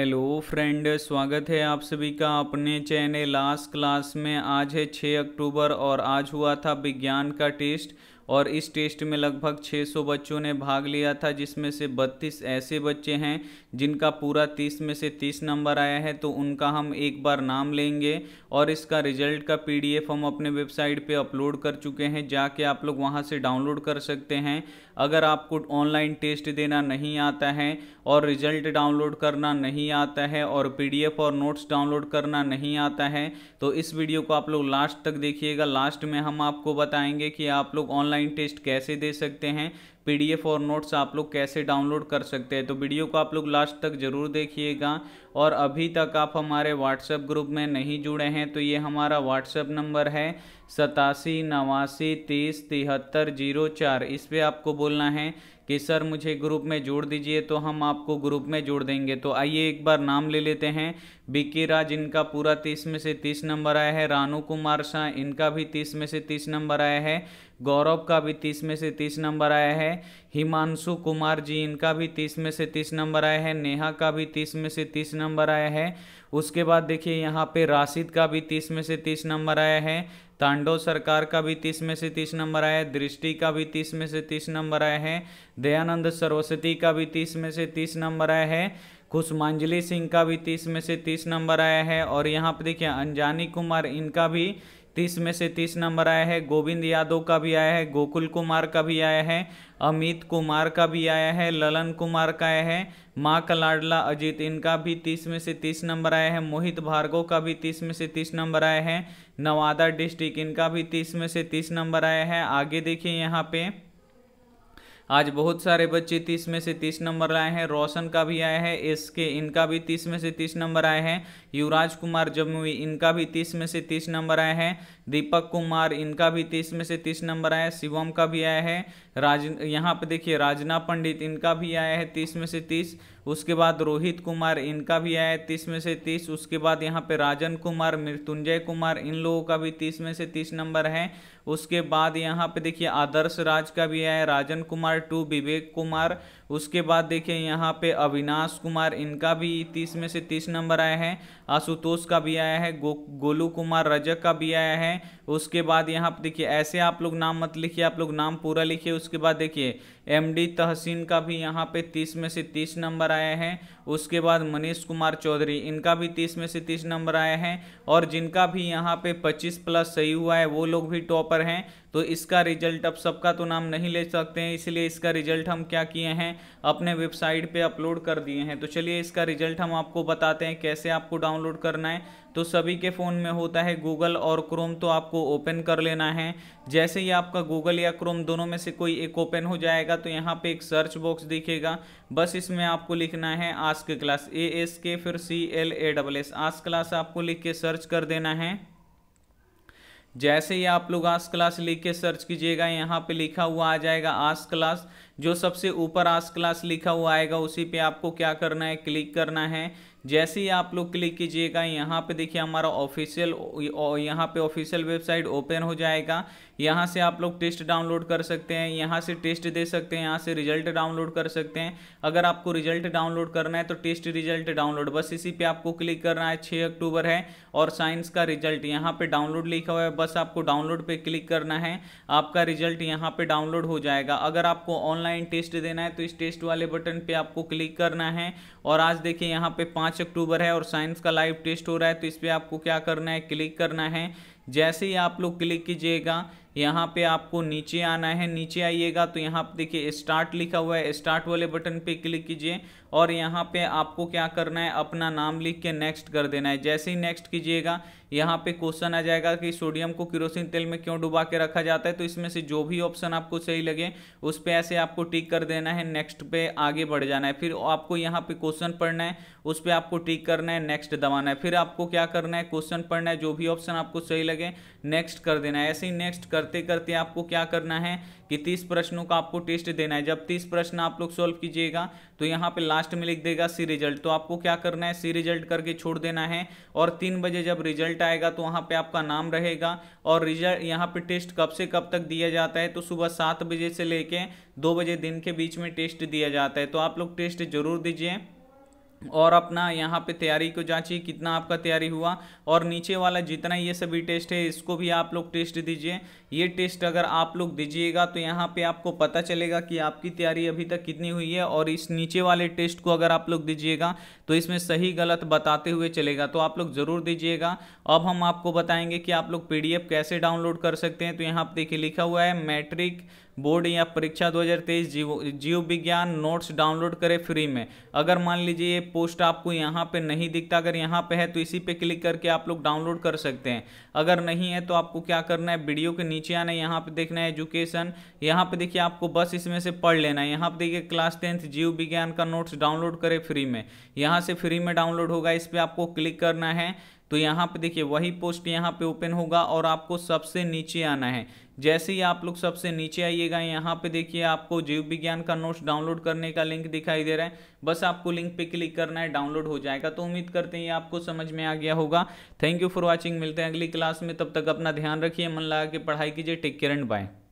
hello friend स्वागत है आप सभी का अपने चैनल लास्ट क्लास में आज है 6 अक्टूबर और आज हुआ था विज्ञान का टेस्ट और इस टेस्ट में लगभग 600 बच्चों ने भाग लिया था जिसमें से 32 ऐसे बच्चे हैं जिनका पूरा 30 में से 30 नंबर आया है तो उनका हम एक बार नाम लेंगे और इसका रिजल्ट का पीडीएफ हम अपने वेबसाइट पे अपलोड कर चुके हैं जाके आप लोग वहाँ से डाउनलोड कर सकते हैं अगर आपको ऑनलाइन टेस्ट देना नहीं आता है और रिजल्ट डाउनलोड करना नहीं आता है और पीडीएफ और नोट्स डाउनलोड करना नहीं आता है तो इस वीडियो को आप लोग लास्ट तक देखिएगा लास्ट में हम आपको बताएंगे कि आप लोग ऑनलाइन ऑनलाइन टेस्ट कैसे दे सकते हैं पीडीएफ और नोट्स आप लोग कैसे डाउनलोड कर सकते हैं तो वीडियो को आप लोग लास्ट तक ज़रूर देखिएगा और अभी तक आप हमारे व्हाट्सएप ग्रुप में नहीं जुड़े हैं तो ये हमारा व्हाट्सएप नंबर है सतासी नवासी तीस तिहत्तर जीरो चार इस पर आपको बोलना है कि सर मुझे ग्रुप में जोड़ दीजिए तो हम आपको ग्रुप में जोड़ देंगे तो आइए एक बार नाम ले लेते हैं बिक्की राज इनका पूरा तीस में से तीस नंबर आया है रानू कुमार शाह इनका भी तीस में से तीस नंबर आया है गौरव का भी तीस में से तीस नंबर आया है हिमांशु कुमार जी इनका भी तीस में से तीस नंबर आया है नेहा का भी तीस में से तीस नंबर आया है उसके बाद देखिए यहाँ पे राशिद का भी तीस में से तीस नंबर आया है तांडो सरकार का भी तीस में से तीस नंबर आया है दृष्टि का भी तीस में से तीस नंबर आया है दयानंद सरस्वती का भी तीस में से तीस नंबर आया है कुशमांजलि सिंह का भी तीस में से तीस नंबर आया है और यहाँ पर देखिए अंजानी कुमार इनका भी तीस में से तीस नंबर आया है गोविंद यादव का भी आया है गोकुल कुमार का भी आया है अमित कुमार का भी आया है ललन कुमार का आया है माँ का लाडला अजीत इनका भी तीस में से तीस नंबर आया है मोहित भार्गव का भी तीस में से तीस नंबर आया है नवादा डिस्ट्रिक्ट इनका भी तीस में से तीस नंबर आया है आगे देखिए यहाँ पर आज बहुत सारे बच्चे तीस में से तीस नंबर आए हैं रोशन का भी आया है एस के इनका भी तीस में से तीस नंबर आए हैं युवराज कुमार जमुई इनका भी तीस में से तीस नंबर आए हैं दीपक कुमार इनका भी तीस में से तीस नंबर आया है शिवम का भी आया है राज यहाँ पे देखिए राजना पंडित इनका भी आया है तीस में से तीस उसके बाद रोहित कुमार इनका भी आया तीस में से तीस उसके बाद यहाँ पे राजन कुमार मृत्युंजय कुमार इन लोगों का भी तीस में से तीस नंबर है उसके बाद यहाँ पे देखिए आदर्श राज का भी आया राजन कुमार टू विवेक कुमार उसके बाद देखिए यहाँ पे अविनाश कुमार इनका भी तीस में से तीस नंबर आया है आशुतोष का भी आया है गो, गोलू कुमार रजक का भी आया है उसके बाद यहाँ पे देखिए ऐसे आप लोग नाम मत लिखिए आप लोग नाम पूरा लिखिए उसके बाद देखिए एम डी तहसीन का भी यहाँ पे तीस में से तीस नंबर आया है उसके बाद मनीष कुमार चौधरी इनका भी तीस में से तीस नंबर आया है और जिनका भी यहाँ पे पच्चीस प्लस सही हुआ है वो लोग भी टॉपर हैं तो इसका रिजल्ट अब सबका तो नाम नहीं ले सकते हैं इसलिए इसका रिजल्ट हम क्या किए हैं अपने वेबसाइट पे अपलोड कर दिए हैं तो चलिए इसका रिजल्ट हम आपको बताते हैं कैसे आपको डाउनलोड करना है तो सभी के फ़ोन में होता है गूगल और क्रोम तो आपको ओपन कर लेना है जैसे ही आपका गूगल या क्रोम दोनों में से कोई एक ओपन हो जाएगा तो यहाँ पे एक सर्च बॉक्स दिखेगा बस इसमें आपको लिखना है आस्क क्लास ए एस के फिर C L A double S ask class आपको लिख के सर्च कर देना है जैसे ही आप लोग आस क्लास लिख के सर्च कीजिएगा यहाँ पे लिखा हुआ आ जाएगा आस क्लास जो सबसे ऊपर आस क्लास लिखा हुआ आएगा उसी पे आपको क्या करना है क्लिक करना है जैसे ही आप लोग क्लिक कीजिएगा यहाँ पे देखिए हमारा ऑफिशियल यहाँ पे ऑफिशियल वेबसाइट ओपन हो जाएगा यहाँ से आप लोग टेस्ट डाउनलोड कर सकते हैं यहाँ से टेस्ट दे सकते हैं यहाँ से रिजल्ट डाउनलोड कर सकते हैं अगर आपको रिजल्ट डाउनलोड करना है तो टेस्ट रिजल्ट डाउनलोड बस इसी पे आपको क्लिक करना है छः अक्टूबर है और साइंस का रिजल्ट यहाँ पर डाउनलोड लिखा हुआ है बस आपको डाउनलोड पर क्लिक करना है आपका रिजल्ट यहाँ पर डाउनलोड हो जाएगा अगर आपको ऑनलाइन ऑनलाइन टेस्ट देना है तो इस टेस्ट वाले बटन पे आपको क्लिक करना है और आज देखिए यहाँ पे पाँच अक्टूबर है और साइंस का लाइव टेस्ट हो रहा है तो इस पर आपको क्या करना है क्लिक करना है जैसे ही आप लोग क्लिक कीजिएगा यहाँ पे आपको नीचे आना है नीचे आइएगा तो यहाँ पे देखिए स्टार्ट लिखा हुआ है स्टार्ट वाले बटन पे क्लिक कीजिए और यहाँ पे आपको क्या करना है अपना नाम लिख के नेक्स्ट कर देना है जैसे ही नेक्स्ट कीजिएगा यहाँ पे क्वेश्चन आ जाएगा कि सोडियम को किरोसिन तेल में क्यों डुबा के रखा जाता है तो इसमें से जो भी ऑप्शन आपको सही लगे उस पर ऐसे आपको टिक कर देना है नेक्स्ट पे आगे बढ़ जाना है फिर आपको यहाँ पे क्वेश्चन पढ़ना है उस पर आपको टिक करना है नेक्स्ट दबाना है फिर आपको क्या करना है क्वेश्चन पढ़ना है जो भी ऑप्शन आपको सही लगे लगे नेक्स्ट कर देना है ऐसे ही नेक्स्ट करते करते आपको क्या करना है कि तीस प्रश्नों का आपको टेस्ट देना है जब तीस प्रश्न आप लोग सॉल्व कीजिएगा तो यहाँ पे लास्ट में लिख देगा सी रिजल्ट तो आपको क्या करना है सी रिजल्ट करके छोड़ देना है और तीन बजे जब रिजल्ट आएगा तो वहाँ पे आपका नाम रहेगा और रिजल्ट यहाँ पे टेस्ट कब से कब तक दिया जाता है तो सुबह सात बजे से लेके दो बजे दिन के बीच में टेस्ट दिया जाता है तो आप लोग टेस्ट जरूर दीजिए और अपना यहाँ पे तैयारी को जांचिए कितना आपका तैयारी हुआ और नीचे वाला जितना ये सभी टेस्ट है इसको भी आप लोग टेस्ट दीजिए ये टेस्ट अगर आप लोग दीजिएगा तो यहाँ पे आपको पता चलेगा कि आपकी तैयारी अभी तक कितनी हुई है और इस नीचे वाले टेस्ट को अगर आप लोग दीजिएगा तो इसमें सही गलत बताते हुए चलेगा तो आप लोग ज़रूर दीजिएगा अब हम आपको बताएंगे कि आप लोग पी कैसे डाउनलोड कर सकते हैं तो यहाँ पर देखिए लिखा हुआ है मैट्रिक बोर्ड या परीक्षा 2023 जीव जीव विज्ञान नोट्स डाउनलोड करें फ्री में अगर मान लीजिए ये पोस्ट आपको यहाँ पे नहीं दिखता अगर यहाँ पे है तो इसी पे क्लिक करके आप लोग डाउनलोड कर सकते हैं अगर नहीं है तो आपको क्या करना है वीडियो के नीचे आना है यहाँ पे देखना है एजुकेशन यहाँ पे देखिए आपको बस इसमें से पढ़ लेना है यहाँ पर देखिए क्लास टेंथ जीव विज्ञान का नोट्स डाउनलोड करें फ्री में यहाँ से फ्री में डाउनलोड होगा इस पर आपको क्लिक करना है तो यहाँ पे देखिए वही पोस्ट यहाँ पे ओपन होगा और आपको सबसे नीचे आना है जैसे ही आप लोग सबसे नीचे आइएगा यहाँ पे देखिए आपको जीव विज्ञान का नोट्स डाउनलोड करने का लिंक दिखाई दे रहा है बस आपको लिंक पे क्लिक करना है डाउनलोड हो जाएगा तो उम्मीद करते हैं ये आपको समझ में आ गया होगा थैंक यू फॉर वॉचिंग मिलते हैं अगली क्लास में तब तक अपना ध्यान रखिए मन लगा के पढ़ाई कीजिए टेक केयर एंड बाय